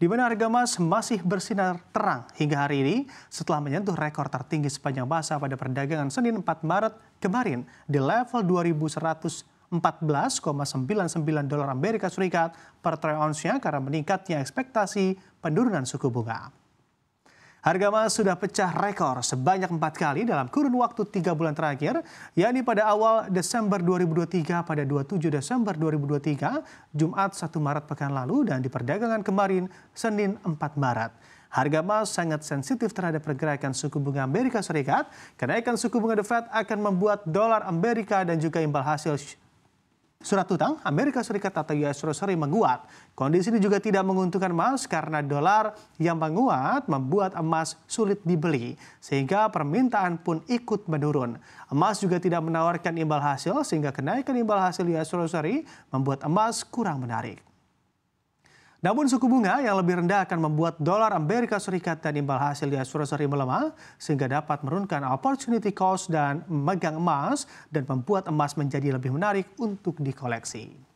di mana harga emas masih bersinar terang hingga hari ini setelah menyentuh rekor tertinggi sepanjang masa pada perdagangan Senin 4 Maret kemarin di level 2114,99 dolar Amerika Serikat per troy ounce karena meningkatnya ekspektasi penurunan suku bunga. Harga emas sudah pecah rekor sebanyak empat kali dalam kurun waktu tiga bulan terakhir, yakni pada awal Desember 2023 pada 27 Desember 2023, Jumat 1 Maret pekan lalu, dan di perdagangan kemarin, Senin 4 Maret. Harga emas sangat sensitif terhadap pergerakan suku bunga Amerika Serikat. Kenaikan suku bunga The Fed akan membuat dolar Amerika dan juga imbal hasil Surat utang Amerika Serikat atau US Treasury menguat. Kondisi ini juga tidak menguntungkan emas karena dolar yang menguat membuat emas sulit dibeli, sehingga permintaan pun ikut menurun. Emas juga tidak menawarkan imbal hasil, sehingga kenaikan imbal hasil US Treasury membuat emas kurang menarik. Namun suku bunga yang lebih rendah akan membuat dolar Amerika Serikat dan imbal hasil di asura Seri melemah sehingga dapat menurunkan opportunity cost dan megang emas dan membuat emas menjadi lebih menarik untuk dikoleksi.